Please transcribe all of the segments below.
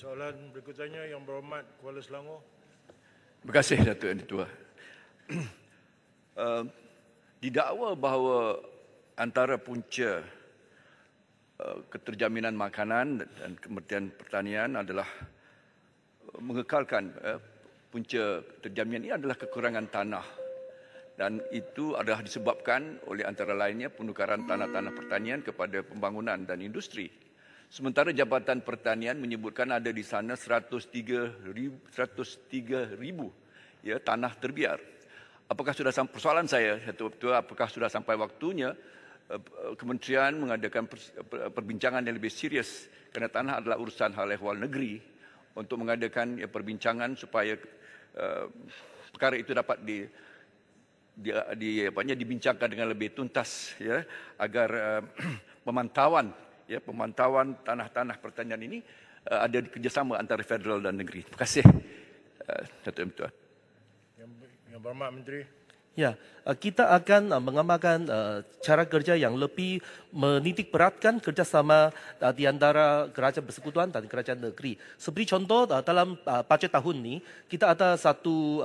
Soalan berikutnya yang berhormat Kuala Selangor. Terima kasih Datuk Yang Ditua. uh, didakwa bahawa antara punca uh, keterjaminan makanan dan kementerian pertanian adalah uh, mengekalkan uh, punca keterjaminan ini adalah kekurangan tanah dan itu adalah disebabkan oleh antara lainnya penukaran tanah-tanah pertanian kepada pembangunan dan industri. Sementara Jabatan Pertanian menyebutkan ada di sana 103 ribu ya, tanah terbiar. Apakah sudah sampai persoalan saya satu waktu apakah sudah sampai waktunya eh, eh, kementerian mengadakan perbincangan yang lebih serius kerana tanah adalah urusan hal ehwal negeri untuk mengadakan ya, perbincangan supaya eh, perkara itu dapat di di, di apa dibincangkan dengan lebih tuntas ya agar uh, pemantauan ya pemantauan tanah-tanah pertanian ini uh, ada kerjasama antara federal dan negeri. Terima kasih. Eh, Datuk Menteri. Yang yang berhormat Menteri. Ya, eh, kita akan mengamalkan cara kerja yang lebih menitik beratkan kerjasama di antara kerajaan persekutuan dan kerajaan negeri. Seperti contoh dalam bajet tahun ini, kita ada satu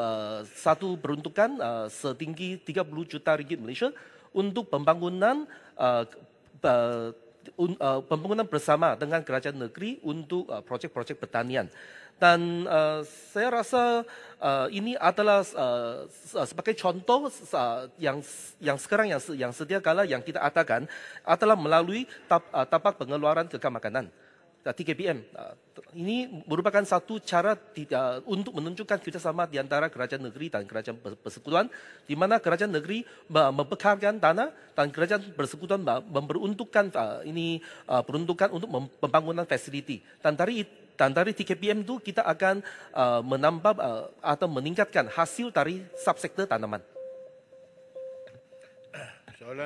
satu peruntukan setinggi 30 juta ringgit Malaysia untuk pembangunan uh, pembangunan bersama dengan kerajaan negeri untuk uh, projek-projek pertanian. Dan uh, saya rasa uh, ini adalah uh, uh sebagai contoh uh, yang yang sekarang yang yang setiap kali yang kita adakan adalah melalui tap, uh, tapak pengeluaran kekal 3 Ini merupakan satu cara ah, untuk menunjukkan kerjasama di antara kerajaan negeri dan kerajaan persekutuan di mana kerajaan negeri membekalkan tanah dan kerajaan persekutuan memperuntukkan ah, ini ah, peruntukan untuk pembangunan fasiliti. Dan dari dan dari TKPM itu kita akan menambah atau meningkatkan hasil dari subsektor tanaman. Soalan